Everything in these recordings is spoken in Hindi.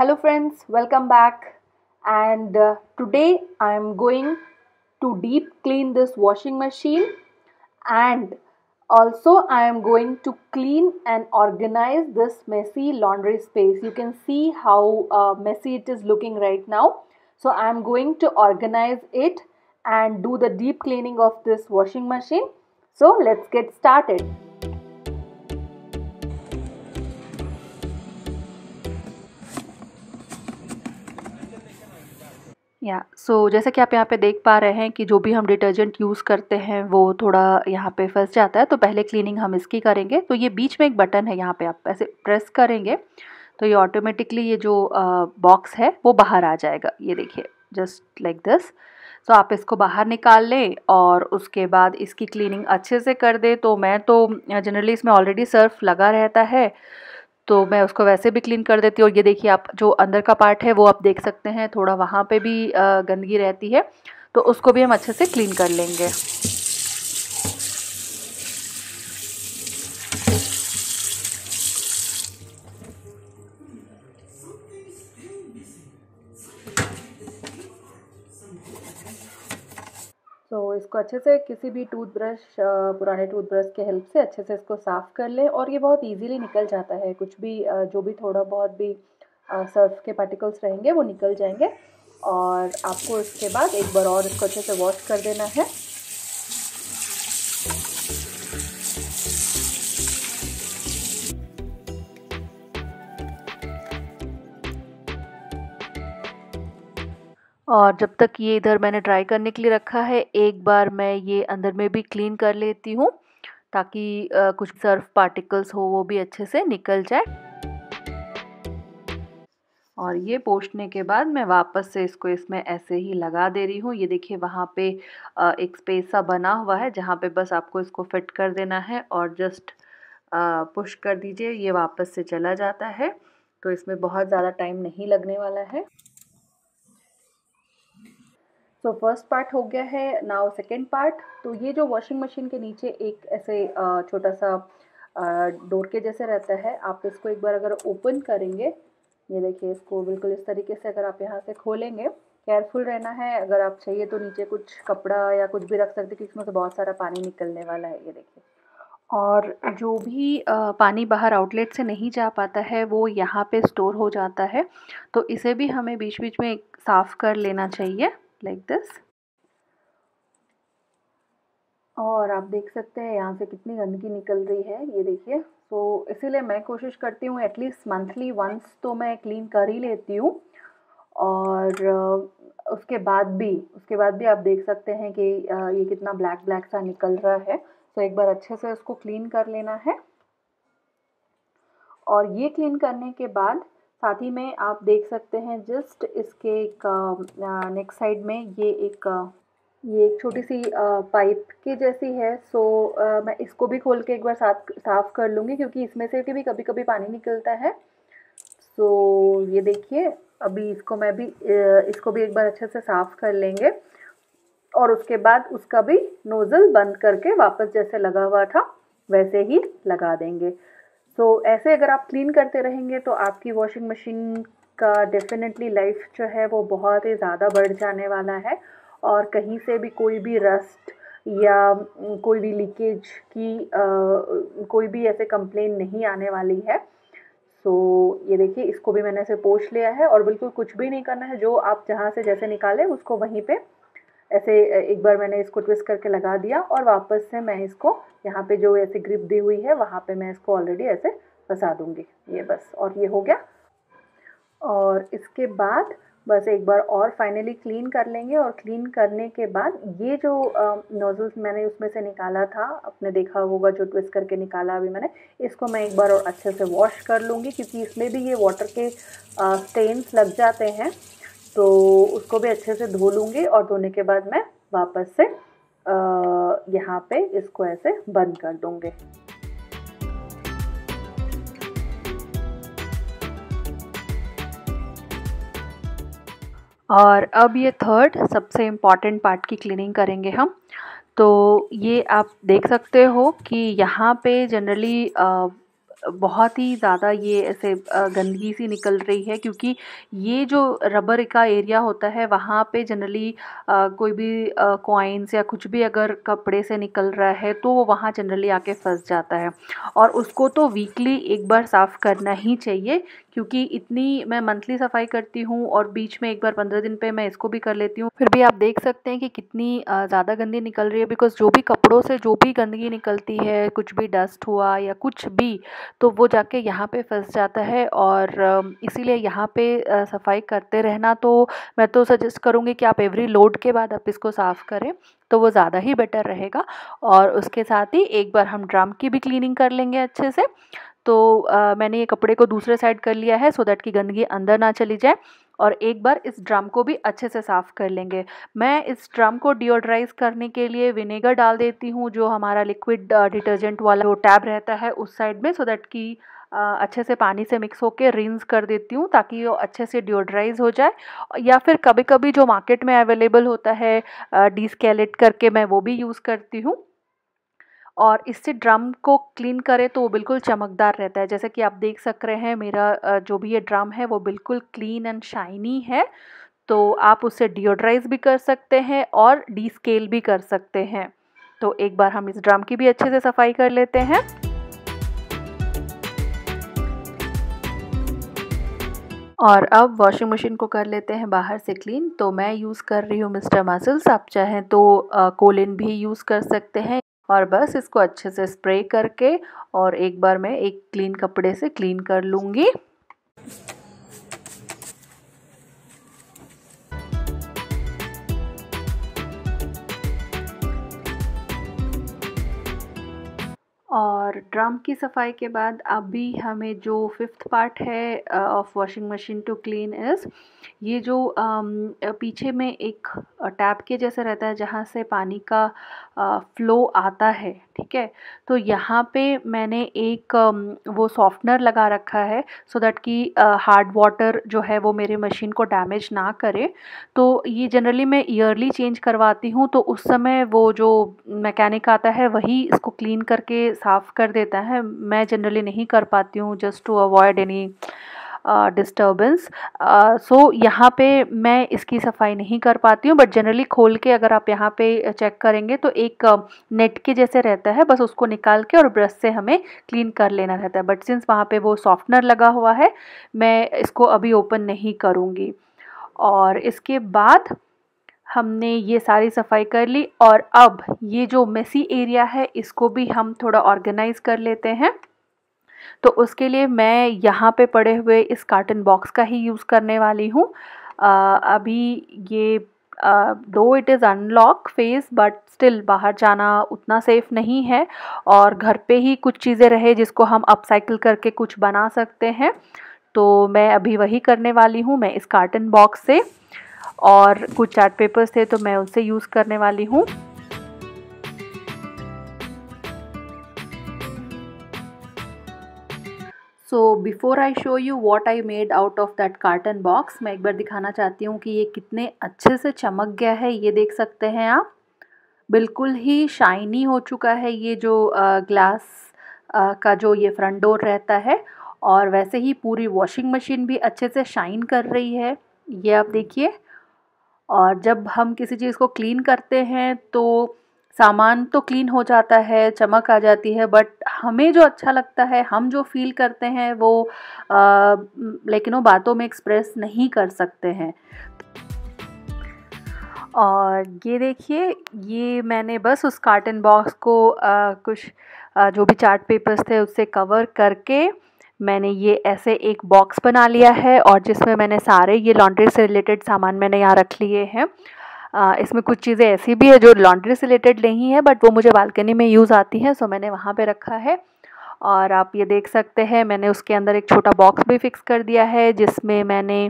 hello friends welcome back and uh, today i am going to deep clean this washing machine and also i am going to clean and organize this messy laundry space you can see how uh, messy it is looking right now so i am going to organize it and do the deep cleaning of this washing machine so let's get started या सो जैसे कि आप यहाँ पे देख पा रहे हैं कि जो भी हम डिटर्जेंट यूज़ करते हैं वो थोड़ा यहाँ पे फंस जाता है तो पहले क्लीनिंग हम इसकी करेंगे तो ये बीच में एक बटन है यहाँ पे आप ऐसे प्रेस करेंगे तो ये ऑटोमेटिकली ये जो बॉक्स है वो बाहर आ जाएगा ये देखिए जस्ट लाइक दिस तो आप इसको बाहर निकाल लें और उसके बाद इसकी क्लीनिंग अच्छे से कर दें तो मैं तो जनरली इसमें ऑलरेडी सर्फ लगा रहता है तो मैं उसको वैसे भी क्लीन कर देती हूँ और ये देखिए आप जो अंदर का पार्ट है वो आप देख सकते हैं थोड़ा वहाँ पे भी गंदगी रहती है तो उसको भी हम अच्छे से क्लीन कर लेंगे अच्छे से किसी भी टूथब्रश पुराने टूथब्रश के हेल्प से अच्छे से इसको साफ़ कर लें और ये बहुत इजीली निकल जाता है कुछ भी जो भी थोड़ा बहुत भी सर्फ के पार्टिकल्स रहेंगे वो निकल जाएंगे और आपको इसके बाद एक बार और इसको अच्छे से वॉश कर देना है और जब तक ये इधर मैंने ड्राई करने के लिए रखा है एक बार मैं ये अंदर में भी क्लीन कर लेती हूँ ताकि कुछ सर्फ पार्टिकल्स हो वो भी अच्छे से निकल जाए और ये पोषने के बाद मैं वापस से इसको इसमें ऐसे ही लगा दे रही हूँ ये देखिए वहाँ पे एक स्पेस सा बना हुआ है जहाँ पे बस आपको इसको फिट कर देना है और जस्ट पुश कर दीजिए ये वापस से चला जाता है तो इसमें बहुत ज़्यादा टाइम नहीं लगने वाला है सो फर्स्ट पार्ट हो गया है नाउ सेकेंड पार्ट तो ये जो वॉशिंग मशीन के नीचे एक ऐसे छोटा सा डोर के जैसे रहता है आप इसको एक बार अगर ओपन करेंगे ये देखिए इसको बिल्कुल इस तरीके से अगर आप यहाँ से खोलेंगे केयरफुल रहना है अगर आप चाहिए तो नीचे कुछ कपड़ा या कुछ भी रख सकते क्योंकि इसमें से बहुत सारा पानी निकलने वाला है ये देखिए और जो भी पानी बाहर आउटलेट से नहीं जा पाता है वो यहाँ पे स्टोर हो जाता है तो इसे भी हमें बीच बीच में साफ़ कर लेना चाहिए लाइक दिस और आप देख सकते हैं यहाँ से कितनी गंदगी निकल रही है ये देखिए तो so, इसीलिए मैं कोशिश करती हूँ एटलीस्ट मंथली वंस तो मैं क्लीन कर ही लेती हूँ और उसके बाद भी उसके बाद भी आप देख सकते हैं कि ये कितना ब्लैक ब्लैक सा निकल रहा है तो so, एक बार अच्छे से इसको क्लीन कर लेना है और ये क्लीन करने के बाद साथ ही में आप देख सकते हैं जस्ट इसके एक नेक साइड में ये एक ये एक छोटी सी पाइप के जैसी है सो आ, मैं इसको भी खोल के एक बार साफ साफ़ कर लूँगी क्योंकि इसमें से भी कभी कभी पानी निकलता है सो ये देखिए अभी इसको मैं भी इसको भी एक बार अच्छे से साफ़ कर लेंगे और उसके बाद उसका भी नोज़ल बंद करके वापस जैसे लगा हुआ था वैसे ही लगा देंगे सो so, ऐसे अगर आप क्लीन करते रहेंगे तो आपकी वॉशिंग मशीन का डेफिनेटली लाइफ जो है वो बहुत ही ज़्यादा बढ़ जाने वाला है और कहीं से भी कोई भी रस्ट या कोई भी लीकेज की आ, कोई भी ऐसे कंप्लेन नहीं आने वाली है सो so, ये देखिए इसको भी मैंने ऐसे पोछ लिया है और बिल्कुल कुछ भी नहीं करना है जो आप जहाँ से जैसे निकाले उसको वहीं पर ऐसे एक बार मैंने इसको ट्विस्ट करके लगा दिया और वापस से मैं इसको यहाँ पे जो ऐसे ग्रिप दी हुई है वहाँ पे मैं इसको ऑलरेडी ऐसे फंसा दूँगी ये बस और ये हो गया और इसके बाद बस एक बार और फाइनली क्लीन कर लेंगे और क्लीन करने के बाद ये जो नोज़ल्स मैंने उसमें से निकाला था आपने देखा होगा जो ट्विस्ट करके निकाला अभी मैंने इसको मैं एक बार और अच्छे से वॉश कर लूँगी क्योंकि इसमें भी ये वाटर के स्टेन्स लग जाते हैं तो उसको भी अच्छे से धो लूँगी और धोने के बाद मैं वापस से यहाँ पे इसको ऐसे बंद कर दूँगी और अब ये थर्ड सबसे इम्पॉर्टेंट पार्ट की क्लीनिंग करेंगे हम तो ये आप देख सकते हो कि यहाँ पे जनरली बहुत ही ज़्यादा ये ऐसे गंदगी सी निकल रही है क्योंकि ये जो रबर का एरिया होता है वहाँ पे जनरली कोई भी कॉइन्स या कुछ भी अगर कपड़े से निकल रहा है तो वो वहाँ जनरली आके फंस जाता है और उसको तो वीकली एक बार साफ़ करना ही चाहिए क्योंकि इतनी मैं मंथली सफाई करती हूँ और बीच में एक बार पंद्रह दिन पे मैं इसको भी कर लेती हूँ फिर भी आप देख सकते हैं कि कितनी ज़्यादा गंदी निकल रही है बिकॉज जो भी कपड़ों से जो भी गंदगी निकलती है कुछ भी डस्ट हुआ या कुछ भी तो वो जाके यहाँ पे फंस जाता है और इसीलिए यहाँ पे सफाई करते रहना तो मैं तो सजेस्ट करूँगी कि आप एवरी लोड के बाद आप इसको साफ़ करें तो वो ज़्यादा ही बेटर रहेगा और उसके साथ ही एक बार हम ड्रम की भी क्लीनिंग कर लेंगे अच्छे से तो आ, मैंने ये कपड़े को दूसरे साइड कर लिया है सो दैट की गंदगी अंदर ना चली जाए और एक बार इस ड्रम को भी अच्छे से साफ़ कर लेंगे मैं इस ड्रम को डिओड्राइज करने के लिए विनेगर डाल देती हूँ जो हमारा लिक्विड डिटर्जेंट वाला जो टैब रहता है उस साइड में सो दैट की अच्छे से पानी से मिक्स होकर रिंस कर देती हूँ ताकि वो अच्छे से डिओड्राइज हो जाए या फिर कभी कभी जो मार्केट में अवेलेबल होता है डिस्केलेट करके मैं वो भी यूज़ करती हूँ और इससे ड्रम को क्लीन करें तो वो बिल्कुल चमकदार रहता है जैसे कि आप देख सक रहे हैं मेरा जो भी ये ड्रम है वो बिल्कुल क्लीन एंड शाइनी है तो आप उसे डिओड्राइज भी कर सकते हैं और डीस्केल भी कर सकते हैं तो एक बार हम इस ड्रम की भी अच्छे से सफाई कर लेते हैं और अब वॉशिंग मशीन को कर लेते हैं बाहर से क्लीन तो मैं यूज़ कर रही हूँ मिस्टर मसल्स आप चाहें तो कोलिन भी यूज़ कर सकते हैं और बस इसको अच्छे से स्प्रे करके और एक बार मैं एक क्लीन कपड़े से क्लीन कर लूँगी और ड्रम की सफाई के बाद अभी हमें जो फिफ्थ पार्ट है of washing machine to clean is ये जो पीछे में एक टैप के जैसा रहता है जहाँ से पानी का फ़्लो आता है ठीक है तो यहाँ पे मैंने एक वो सॉफ्टनर लगा रखा है सो दैट कि हार्ड वाटर जो है वो मेरे मशीन को डैमेज ना करे तो ये जनरली मैं ईयरली चेंज करवाती हूँ तो उस समय वो जो मैकेनिक आता है वही इसको क्लीन करके साफ़ कर देता है मैं जनरली नहीं कर पाती हूँ just to avoid any disturbance so यहाँ पे मैं इसकी सफाई नहीं कर पाती हूँ बट जनरली खोल के अगर आप यहाँ पे चेक करेंगे तो एक नेट के जैसे रहता है बस उसको निकाल के और ब्रश से हमें क्लीन कर लेना रहता है बट सिंस वहाँ पे वो सॉफ्टनर लगा हुआ है मैं इसको अभी ओपन नहीं करूँगी और इसके बाद हमने ये सारी सफाई कर ली और अब ये जो मेसी एरिया है इसको भी हम थोड़ा ऑर्गेनाइज़ कर लेते हैं तो उसके लिए मैं यहाँ पे पड़े हुए इस कार्टन बॉक्स का ही यूज़ करने वाली हूँ अभी ये दो it is unlock phase but still बाहर जाना उतना सेफ़ नहीं है और घर पे ही कुछ चीज़ें रहे जिसको हम अपसाइकिल करके कुछ बना सकते हैं तो मैं अभी वही करने वाली हूँ मैं इस कार्टन बॉक्स से और कुछ चार्ट पेपर्स थे तो मैं उनसे यूज़ करने वाली हूँ so before I show you what I made out of that carton box मैं एक बार दिखाना चाहती हूँ कि ये कितने अच्छे से चमक गया है ये देख सकते हैं आप बिल्कुल ही शाइनी हो चुका है ये जो ग्लास का जो ये फ्रंट डोर रहता है और वैसे ही पूरी वॉशिंग मशीन भी अच्छे से शाइन कर रही है ये आप देखिए और जब हम किसी चीज़ को क्लीन करते हैं तो सामान तो क्लीन हो जाता है चमक आ जाती है बट हमें जो अच्छा लगता है हम जो फील करते हैं वो लेकिन वो बातों में एक्सप्रेस नहीं कर सकते हैं और ये देखिए ये मैंने बस उस कार्टन बॉक्स को आ, कुछ आ, जो भी चार्ट पेपर्स थे उससे कवर करके मैंने ये ऐसे एक बॉक्स बना लिया है और जिसमें मैंने सारे ये लॉन्ड्री से रिलेटेड सामान मैंने यहाँ रख लिए हैं आ, इसमें कुछ चीज़ें ऐसी भी है जो लॉन्ड्री से रिलेटेड नहीं है बट वो मुझे बालकनी में यूज़ आती हैं सो मैंने वहाँ पर रखा है और आप ये देख सकते हैं मैंने उसके अंदर एक छोटा बॉक्स भी फिक्स कर दिया है जिसमें मैंने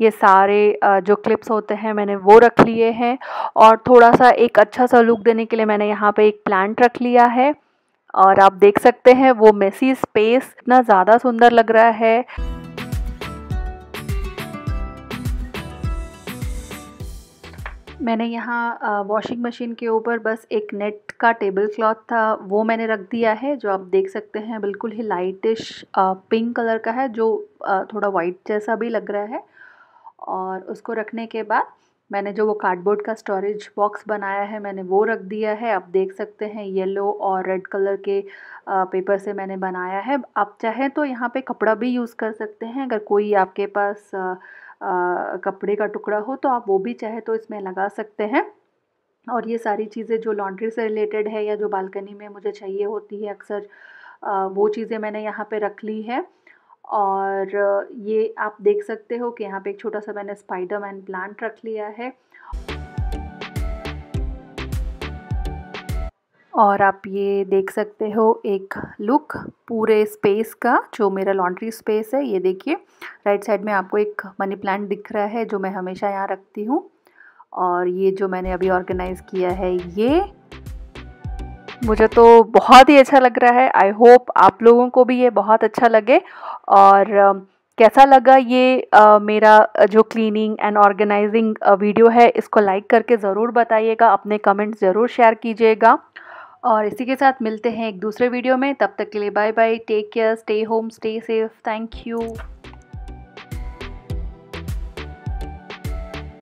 ये सारे जो क्लिप्स होते हैं मैंने वो रख लिए हैं और थोड़ा सा एक अच्छा सा लुक देने के लिए मैंने यहाँ पे एक प्लांट रख लिया है और आप देख सकते हैं वो मेसी स्पेस इतना ज़्यादा सुंदर लग रहा है मैंने यहाँ वॉशिंग मशीन के ऊपर बस एक नेट का टेबल क्लॉथ था वो मैंने रख दिया है जो आप देख सकते हैं बिल्कुल ही लाइटिश पिंक कलर का है जो आ, थोड़ा वाइट जैसा भी लग रहा है और उसको रखने के बाद मैंने जो वो कार्डबोर्ड का स्टोरेज बॉक्स बनाया है मैंने वो रख दिया है आप देख सकते हैं येलो और रेड कलर के पेपर से मैंने बनाया है आप चाहें तो यहाँ पे कपड़ा भी यूज़ कर सकते हैं अगर कोई आपके पास कपड़े का टुकड़ा हो तो आप वो भी चाहे तो इसमें लगा सकते हैं और ये सारी चीज़ें जो लॉन्ड्री से रिलेटेड है या जो बालकनी में मुझे चाहिए होती है अक्सर वो चीज़ें मैंने यहाँ पे रख ली है और ये आप देख सकते हो कि यहाँ पे एक छोटा सा मैंने स्पाइडर मैन प्लांट रख लिया है और आप ये देख सकते हो एक लुक पूरे स्पेस का जो मेरा लॉन्ड्री स्पेस है ये देखिए राइट साइड में आपको एक मनी प्लांट दिख रहा है जो मैं हमेशा यहाँ रखती हूँ और ये जो मैंने अभी ऑर्गेनाइज़ किया है ये मुझे तो बहुत ही अच्छा लग रहा है आई होप आप लोगों को भी ये बहुत अच्छा लगे और कैसा लगा ये आ, मेरा जो क्लीनिंग एंड ऑर्गेनाइजिंग वीडियो है इसको लाइक करके ज़रूर बताइएगा अपने कमेंट्स ज़रूर शेयर कीजिएगा और इसी के साथ मिलते हैं एक दूसरे वीडियो में तब तक के लिए bye bye take care stay home stay safe thank you